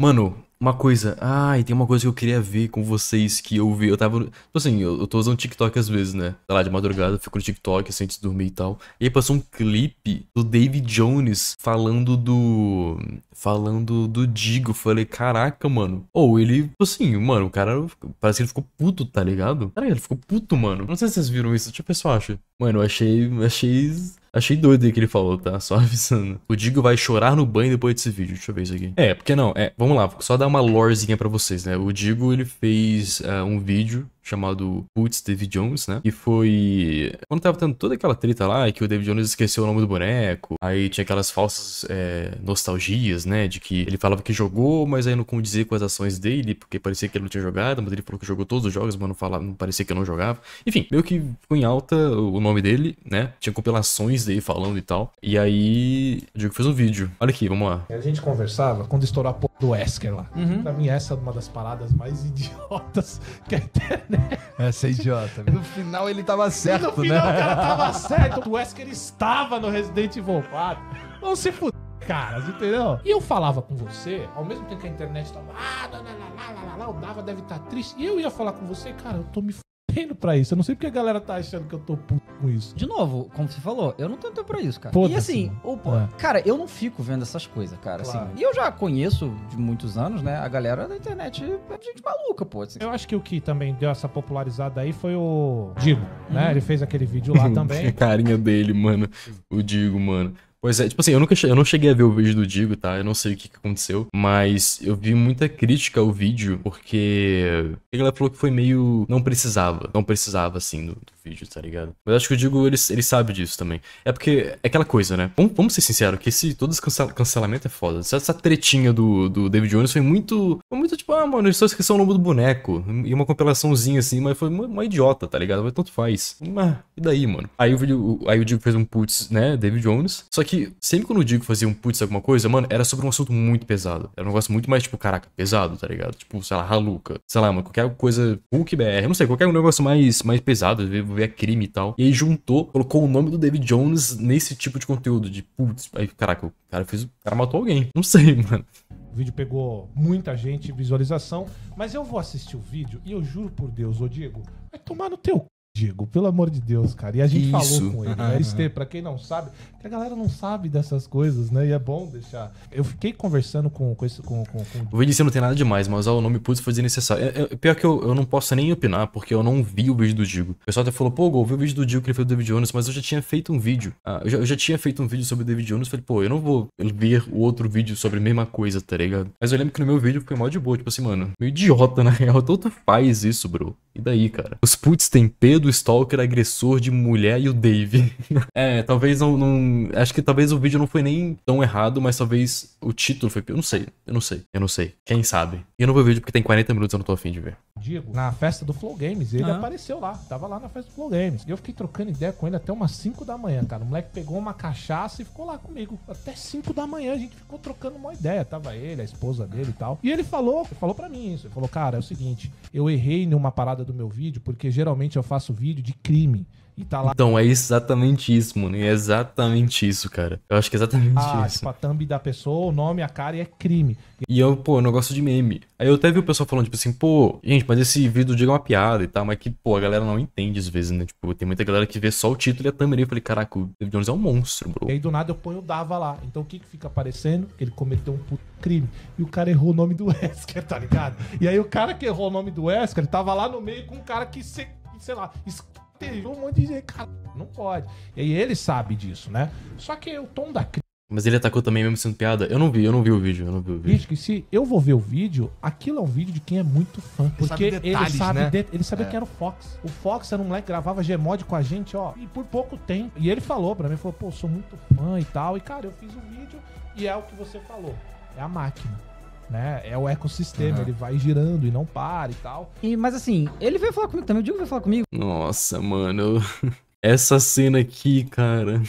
Mano, uma coisa. Ai, tem uma coisa que eu queria ver com vocês que eu vi. Eu tava. Tipo assim, eu, eu tô usando TikTok às vezes, né? Tá lá, de madrugada, eu fico no TikTok assim antes de dormir e tal. E aí passou um clipe do David Jones falando do. Falando do Digo. Falei, caraca, mano. Ou ele, tipo assim, mano, o cara. Parece que ele ficou puto, tá ligado? Cara, ele ficou puto, mano. Não sei se vocês viram isso. Deixa eu ver se eu acho. Mano, eu achei. Achei Achei doido aí que ele falou, tá? Só avisando. O Digo vai chorar no banho depois desse vídeo. Deixa eu ver isso aqui. É, porque não, é, vamos lá, só dar uma lorezinha pra vocês, né? O Digo, ele fez uh, um vídeo chamado Boots David Jones, né? E foi. Quando tava tendo toda aquela treta lá, que o David Jones esqueceu o nome do boneco, aí tinha aquelas falsas é, nostalgias, né? De que ele falava que jogou, mas aí não condizia com as ações dele, porque parecia que ele não tinha jogado, mas ele falou que jogou todos os jogos, mas não, falava, não parecia que ele não jogava. Enfim, meio que ficou em alta o nome dele, né? Tinha compilações dele falando e tal. E aí, o Diego fez um vídeo. Olha aqui, vamos lá. A gente conversava quando estourar a do Wesker lá. Uhum. Pra mim, essa é uma das paradas mais idiotas que a internet. Essa é idiota. Mesmo. No final ele tava certo, né? No final né? o cara tava certo. O Wesker estava no Resident Evil 4. Não se fuder, caras, entendeu? E eu falava com você, ao mesmo tempo que a internet tava. Ah, lá, lá, lá, lá, lá, lá, o Dava deve estar tá triste. E eu ia falar com você, cara, eu tô me tendo pra isso. Eu não sei porque a galera tá achando que eu tô puto com isso. De novo, como você falou, eu não tenho tempo pra isso, cara. e assim, o, é. cara, eu não fico vendo essas coisas, cara. Assim. Claro. Assim, e eu já conheço de muitos anos, né? A galera da internet é gente maluca, pô. Assim. Eu acho que o que também deu essa popularizada aí foi o Digo, né? Uhum. Ele fez aquele vídeo lá também. a carinha dele, mano. O Digo, mano. Pois é, tipo assim, eu nunca eu não cheguei a ver o vídeo do Digo, tá? Eu não sei o que, que aconteceu, mas eu vi muita crítica ao vídeo, porque a galera falou que foi meio. Não precisava. Não precisava, assim, do, do vídeo, tá ligado? Mas acho que o Digo, ele, ele sabe disso também. É porque é aquela coisa, né? Vamos, vamos ser sinceros, que esse, todo esse cancel, cancelamento é foda. Essa, essa tretinha do, do David Jones foi muito. Foi muito tipo, ah, mano, eles só é esqueceram o nome do boneco. E uma compilaçãozinha assim, mas foi uma, uma idiota, tá ligado? Mas tanto faz. Mas, e daí, mano? Aí o vídeo. Aí o Digo fez um putz, né? David Jones. Só que que sempre quando o digo fazia um putz alguma coisa, mano, era sobre um assunto muito pesado. Era um negócio muito mais, tipo, caraca, pesado, tá ligado? Tipo, sei lá, Haluca. Sei lá, mano, qualquer coisa. Hulk BR, não sei, qualquer um negócio mais, mais pesado, ver crime e tal. E aí juntou, colocou o nome do David Jones nesse tipo de conteúdo, de putz. Aí, caraca, o cara fez. O cara matou alguém. Não sei, mano. O vídeo pegou muita gente, visualização, mas eu vou assistir o vídeo e eu juro por Deus, ô Diego, vai tomar no teu Diego, pelo amor de Deus, cara. E a gente Isso. falou com ele, né? Este, pra quem não sabe, que a galera não sabe dessas coisas, né? E é bom deixar. Eu fiquei conversando com com esse, com, com, com... O vídeo em não tem nada demais, mas ó, o nome putz foi desnecessário. É, é, pior que eu, eu não posso nem opinar, porque eu não vi o vídeo do Digo. O pessoal até falou, pô, Gol, vi o vídeo do Digo que ele fez do David Jones, mas eu já tinha feito um vídeo. Ah, eu, já, eu, já, tinha feito um vídeo sobre o David Jones. Falei, pô, eu não vou ver o outro vídeo sobre a mesma coisa, tá ligado? Mas eu lembro que no meu vídeo foi mó de boa, tipo assim, mano, meio idiota, na real. Todo faz isso, bro. E daí, cara? Os puts têm peso do stalker agressor de mulher e o Dave. é, talvez não, não, Acho que talvez o vídeo não foi nem tão errado, mas talvez o título foi. Eu não sei, eu não sei, eu não sei. Quem sabe? eu não vou ver o vídeo porque tem 40 minutos, eu não tô afim de ver. Diego, na festa do Flow Games, ele ah. apareceu lá. Tava lá na festa do Flow Games. E eu fiquei trocando ideia com ele até umas 5 da manhã, cara. O moleque pegou uma cachaça e ficou lá comigo. Até 5 da manhã a gente ficou trocando uma ideia. Tava ele, a esposa dele e tal. E ele falou, falou para mim isso. Ele falou, cara, é o seguinte, eu errei numa parada do meu vídeo, porque geralmente eu faço vídeo de crime. E tá lá. Então, é exatamente isso, mano. É exatamente isso, cara. Eu acho que é exatamente ah, isso. Tipo, a thumb da pessoa, o nome, a cara e é crime. E eu, pô, eu não gosto de meme. Aí eu até vi o pessoal falando, tipo assim, pô, gente, mas esse vídeo diga uma piada e tal, mas que, pô, a galera não entende às vezes, né? Tipo, tem muita galera que vê só o título e a ali. Eu falei, caraca, o David Jones é um monstro, bro. E aí do nada eu ponho o Dava lá. Então o que que fica aparecendo? Ele cometeu um puto crime. E o cara errou o nome do Wesker, tá ligado? E aí o cara que errou o nome do Wesker tava lá no meio com um cara que se sei lá, escutejou um monte de gente. Cara, não pode. E aí ele sabe disso, né? Só que o tom da Mas ele atacou também mesmo sendo piada? Eu não vi, eu não vi o vídeo, eu não vi o vídeo. se eu vou ver o vídeo, aquilo é um vídeo de quem é muito fã. Ele porque sabe detalhes, ele sabe, né? de, ele sabe é. quem era o Fox. O Fox era um moleque que gravava Gmod com a gente, ó, e por pouco tempo. E ele falou pra mim, falou, pô, sou muito fã e tal. E, cara, eu fiz o um vídeo e é o que você falou. É a máquina né? É o ecossistema, uhum. ele vai girando e não para e tal. E, mas assim, ele veio falar comigo também, o Diogo veio falar comigo. Nossa, mano. Essa cena aqui, cara.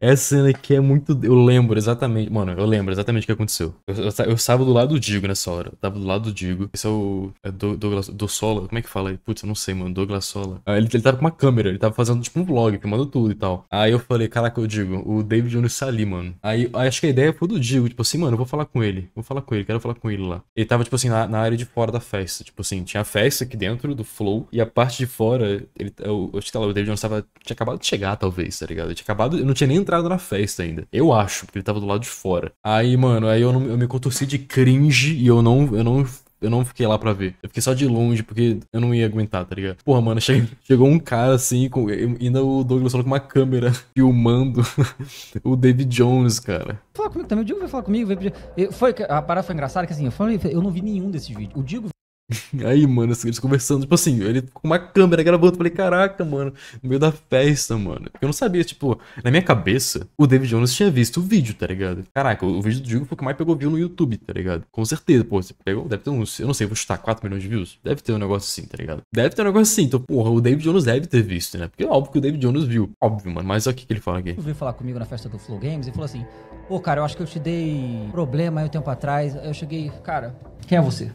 Essa cena aqui é muito. Eu lembro exatamente. Mano, eu lembro exatamente o que aconteceu. Eu, eu, eu estava do lado do Digo nessa hora. Eu tava do lado do Digo. Esse é o. É do, Douglas. Do Sola. Como é que fala aí? Putz, eu não sei, mano. Douglas Sola. Ah, ele, ele tava com uma câmera. Ele tava fazendo tipo um vlog, filmando tudo e tal. Aí eu falei, caraca, eu Digo. O David Jones tá ali, mano. Aí acho que a ideia foi do Digo. Tipo assim, mano, eu vou falar com ele. Vou falar com ele. Quero falar com ele lá. Ele tava, tipo assim, na, na área de fora da festa. Tipo assim, tinha a festa aqui dentro do Flow. E a parte de fora. Ele, eu, eu, sei lá, o David Jones tava. Tinha acabado de chegar, talvez, tá ligado? tinha acabado. Eu não tinha nem entrado na festa ainda. Eu acho, porque ele tava do lado de fora. Aí, mano, aí eu, não, eu me contorci de cringe e eu não, eu não eu não fiquei lá pra ver. Eu fiquei só de longe, porque eu não ia aguentar, tá ligado? Porra, mano, che chegou um cara assim, com, ainda o Douglas falou com uma câmera filmando o David Jones, cara. Falar comigo também, o Diego veio falar comigo. Veio... Foi, a parada foi engraçada, que assim, eu, falei, eu não vi nenhum desse vídeo. O Diego Aí, mano, assim, eles conversando, tipo assim, ele com uma câmera gravando, eu falei, caraca, mano, no meio da festa, mano. Eu não sabia, tipo, na minha cabeça, o David Jones tinha visto o vídeo, tá ligado? Caraca, o, o vídeo do Digo foi o que mais pegou view no YouTube, tá ligado? Com certeza, pô, você pegou, deve ter uns, eu não sei, vou chutar 4 milhões de views? Deve ter um negócio assim, tá ligado? Deve ter um negócio assim, então, porra, o David Jones deve ter visto, né? Porque é óbvio que o David Jones viu, óbvio, mano, mas olha o que, que ele fala aqui. Ele veio falar comigo na festa do Flow Games e falou assim, pô, cara, eu acho que eu te dei problema aí um tempo atrás, eu cheguei, cara, quem é você?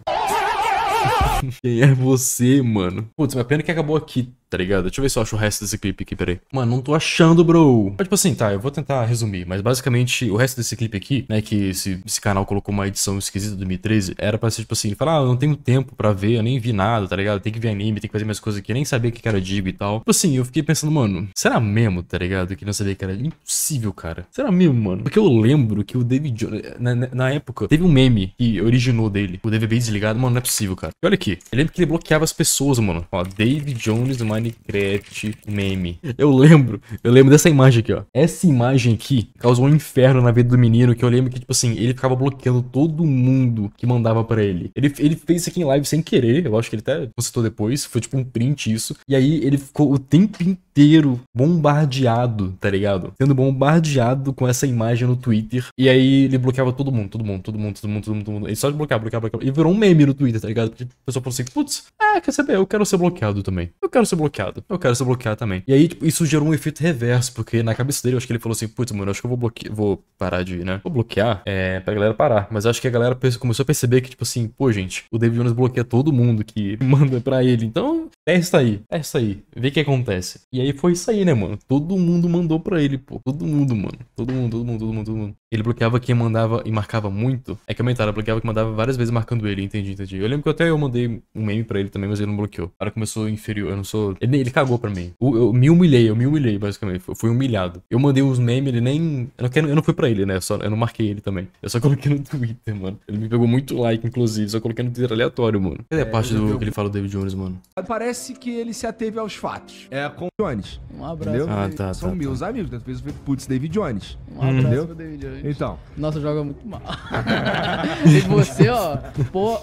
Quem é você, mano? Putz, mas pena que acabou aqui tá ligado? Deixa eu ver se eu acho o resto desse clipe aqui, peraí. Mano, não tô achando, bro. Mas, tipo assim, tá, eu vou tentar resumir, mas basicamente o resto desse clipe aqui, né, que esse, esse canal colocou uma edição esquisita de 2013, era pra ser, tipo assim, falar, ah, eu não tenho tempo pra ver, eu nem vi nada, tá ligado? Tem que ver anime, tem que fazer minhas coisas aqui, nem sabia o que era Digo e tal. Tipo assim, eu fiquei pensando, mano, será mesmo, tá ligado? Que não sabia que era impossível, cara. Será mesmo, mano? Porque eu lembro que o David Jones, na, na, na, época, teve um meme que originou dele, o B desligado, mano, não é possível, cara. E olha aqui, eu lembro que ele bloqueava as pessoas, mano. Ó, David Jones, Minecraft. Minecraft meme. Eu lembro, eu lembro dessa imagem aqui, ó. Essa imagem aqui causou um inferno na vida do menino, que eu lembro que, tipo assim, ele ficava bloqueando todo mundo que mandava para ele. ele. Ele fez isso aqui em live sem querer, eu acho que ele até postou depois, foi tipo um print isso. E aí ele ficou o tempo inteiro inteiro bombardeado, tá ligado? Sendo bombardeado com essa imagem no Twitter. E aí ele bloqueava todo mundo, todo mundo, todo mundo, todo mundo, todo mundo. Todo mundo. Ele só de bloquear, bloquear, bloquear. E virou um meme no Twitter, tá ligado? Porque o pessoal falou assim: putz, ah, quer saber? Eu quero ser bloqueado também. Eu quero ser bloqueado. Eu quero ser bloqueado também. E aí, tipo, isso gerou um efeito reverso, porque na cabeça dele, eu acho que ele falou assim: putz, mano, eu acho que eu vou bloquear. Vou parar de, né? Vou bloquear é, pra galera parar. Mas acho que a galera começou a perceber que, tipo assim, pô, gente, o David Jones bloqueia todo mundo que manda pra ele. Então, Testa é aí, testa é aí, vê o que acontece. E aí foi isso aí, né, mano? Todo mundo mandou pra ele, pô. Todo mundo, mano. Todo mundo, todo mundo, todo mundo, todo mundo ele bloqueava quem mandava e marcava muito. É que aumentava, bloqueava quem mandava várias vezes marcando ele, entendi, entendi. Eu lembro que até eu mandei um meme pra ele também, mas ele não bloqueou. O cara começou inferior, eu não sou... Ele, ele cagou pra mim. Eu, eu, me humilhei, eu me humilhei, basicamente. Eu fui humilhado. Eu mandei uns memes, ele nem... Eu não, quero, eu não fui pra ele, né? Eu, só, eu não marquei ele também. Eu só coloquei no Twitter, mano. Ele me pegou muito like, inclusive. Só coloquei no Twitter aleatório, mano. Cadê é, a parte do, que ele fala do David Jones, mano? Parece que ele se ateve aos fatos. É, com o Jones. Um abraço. Entendeu? Ah, tá, tá São tá, meus tá. amigos. Às vezes eu fico, putz, David Jones. Um abraço entendeu? David Jones. Então. Nossa, joga muito mal. e você, ó, pô.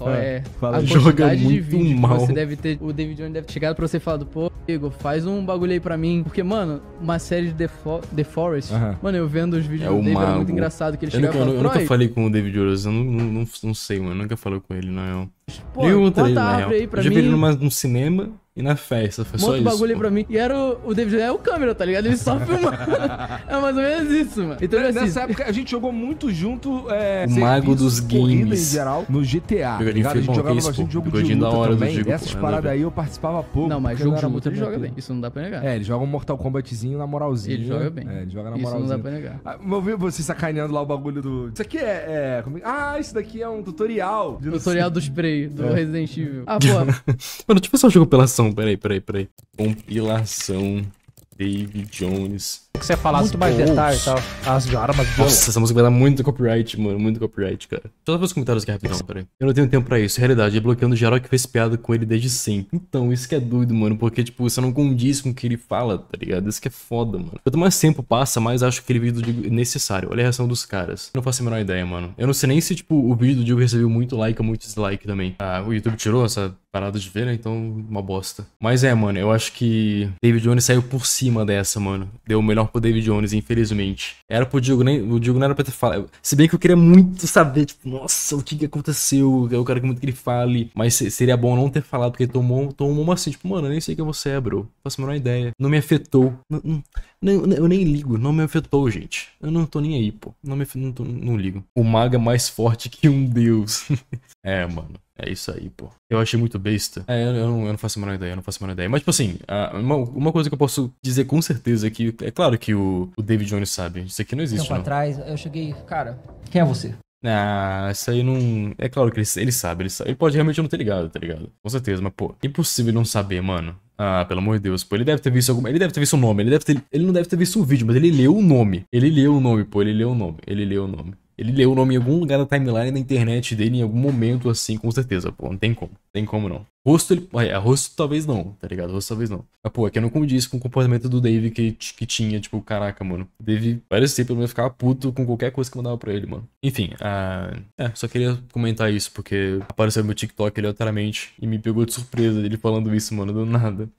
Ó, ah, é, Fala, a quantidade de vídeo mal. que você deve ter. O David Jones deve ter chegado pra você e falado, pô, Igor, faz um bagulho aí pra mim. Porque, mano, uma série de The, Fo The Forest. Mano, eu vendo os vídeos é do David, é mago. muito engraçado que ele eu chegava nunca, eu, nunca falei com o David Jones, eu não, não, não, não sei, mano. Eu nunca falei com ele, não. é. Pô, tá conta a árvore aí pra Eu já vi ele mim. num cinema e na festa. Foi Monta só isso. Monta bagulho pô. pra mim. E era o, o David é o câmera, tá ligado? Ele só filmando. é mais ou menos isso, mano. Então, né, Nessa época a gente jogou muito junto. É, o Mago dos Games. em geral, no GTA. Bigodinho tá a gente jogava bastante jogo de luta hora também. Jogo, Essas é paradas aí eu participava pouco. Não, mas jogo de luta ele joga bem. Isso não dá pra negar. É, ele joga um Mortal Kombatzinho na moralzinha. Ele joga bem. É, ele joga na moralzinha. Isso não dá pra negar. Vou ah, eu você sacaneando lá o bagulho do... Isso aqui é... é, é? Ah, isso daqui é um tutorial. Tutorial do spray, do Resident Evil. Ah, pô. Mano, tipo só jogo pela ação Compilação, peraí, peraí, peraí. Compilação Dave Jones. Que você falar muito mais detalhes tá? as armas de Nossa, essa música vai dar muito copyright, mano. Muito copyright, cara. Só eu os comentários aqui rapidão, peraí. Eu não tenho tempo pra isso. Realidade, é bloqueando geral que fez piada com ele desde sempre. Então, isso que é doido, mano. Porque, tipo, você não condiz com o que ele fala, tá ligado? Isso que é foda, mano. Quanto mais tempo passa, mais acho aquele vídeo do Diego necessário. Olha a reação dos caras. não faço a menor ideia, mano. Eu não sei nem se, tipo, o vídeo do Diego recebeu muito like ou muito dislike também. Ah, o YouTube tirou essa parado de ver, né? Então, uma bosta. Mas é, mano, eu acho que David Jones saiu por cima dessa, mano. Deu o melhor pro David Jones, infelizmente. Era pro Diogo, nem. O Diogo não era pra ter falado. Se bem que eu queria muito saber, tipo, nossa, o que que aconteceu? Eu é quero é muito que ele fale. Mas seria bom não ter falado, porque tomou, tomou uma assim, tipo, mano, eu nem sei quem você é, bro. Faço a menor ideia. Não me afetou. Não, não, eu nem ligo, não me afetou, gente. Eu não tô nem aí, pô. Não me afetou, não, tô, não ligo. O mago é mais forte que um deus. é, mano. É isso aí, pô. Eu achei muito besta. É, eu, eu, não, eu não, faço a menor ideia, eu não faço a menor ideia. Mas, tipo assim, uma, uma, coisa que eu posso dizer com certeza é que, é claro que o, o David Jones sabe. Isso aqui não existe, Tempo não. atrás, eu cheguei, cara, quem é você? Ah, isso aí não. É claro que ele, ele sabe, ele sabe. Ele pode realmente não ter ligado, tá ligado? Com certeza, mas, pô, impossível não saber, mano. Ah, pelo amor de Deus, pô. Ele deve ter visto alguma. Ele deve ter visto o um nome. Ele deve ter. Ele não deve ter visto o um vídeo, mas ele leu o nome. Ele leu o nome, pô. Ele leu o nome. Ele leu o nome. Ele leu o nome em algum lugar da timeline da internet dele em algum momento, assim, com certeza, pô. Não tem como. Não tem como não. Rosto, ele. É, rosto talvez não, tá ligado? Rosto talvez não. Mas, pô, é que eu não condiz com o comportamento do Dave que, que tinha, tipo, caraca, mano. Dave parecia pelo menos ficar puto com qualquer coisa que mandava pra ele, mano. Enfim, a... Ah, é, só queria comentar isso, porque apareceu no meu TikTok aleatoriamente e me pegou de surpresa ele falando isso, mano, do nada.